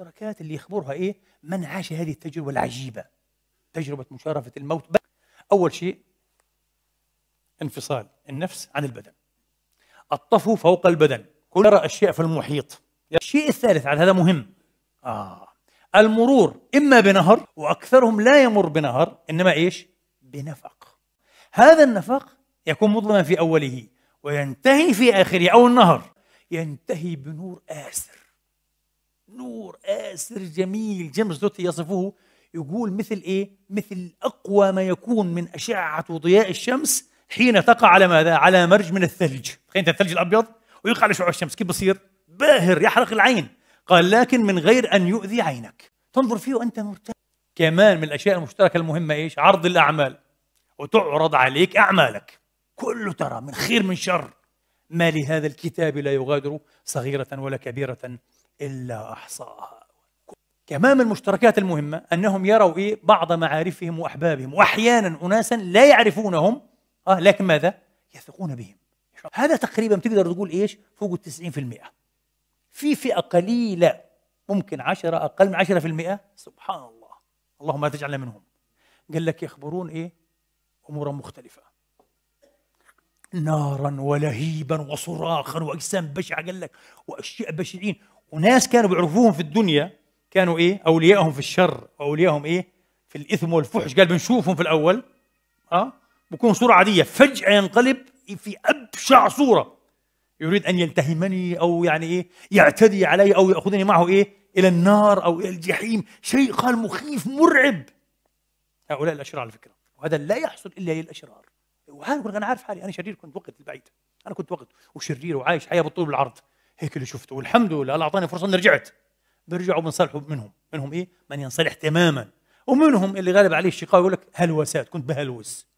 المشتركات اللي يخبرها إيه من عاش هذه التجربة العجيبة تجربة مشارفة الموت أول شيء انفصال النفس عن البدن الطفو فوق البدن كل يرى أشياء في المحيط الشيء الثالث على هذا مهم آه. المرور إما بنهر وأكثرهم لا يمر بنهر إنما إيش بنفق هذا النفق يكون مظلما في أوله وينتهي في آخره أو النهر ينتهي بنور آسر نور سر جميل جيمس دوتي يصفه يقول مثل ايه؟ مثل اقوى ما يكون من اشعه وضياء الشمس حين تقع على ماذا؟ على مرج من الثلج، تخيل انت الثلج الابيض ويقع على شعاع الشمس كيف بصير؟ باهر يحرق العين، قال لكن من غير ان يؤذي عينك، تنظر فيه وانت مرتاح. كمان من الاشياء المشتركه المهمه ايش؟ عرض الاعمال وتعرض عليك اعمالك كله ترى من خير من شر ما لهذا الكتاب لا يغادر صغيره ولا كبيره الا احصاها أمام المشتركات المهمة أنهم يروا إيه بعض معارفهم وأحبابهم وأحيانا أناسا لا يعرفونهم آه لكن ماذا؟ يثقون بهم هذا تقريبا تقدر تقول إيش؟ فوق التسعين في المئة في فئة قليلة ممكن عشرة أقل من عشرة في المئة سبحان الله اللهم لا تجعلنا منهم قال لك يخبرون إيه؟ أمورا مختلفة نارا ولهيبا وصراخا واجسام بشعه قال لك واشياء بشعين وناس كانوا بيعرفوهم في الدنيا كانوا ايه اوليائهم في الشر واوليائهم ايه في الاثم والفحش قال بنشوفهم في الاول اه بكون صوره عاديه فجاه ينقلب في ابشع صوره يريد ان يلتهمني او يعني ايه يعتدي علي او ياخذني معه ايه الى النار او الى الجحيم شيء قال مخيف مرعب هؤلاء الاشرار على فكره وهذا لا يحصل الا للاشرار وهذا انا عارف حالي انا شرير كنت وقت البعيد انا كنت وقت وشرير وعايش حياه بالطول بالعرض هيك اللي شفته والحمد لله الله اعطاني فرصه اني رجعت بيرجعوا بنصلحوا منهم منهم ايه من ينصلح تماما ومنهم اللي غالب عليه الشقاء يقول لك هلوسات كنت بهلوس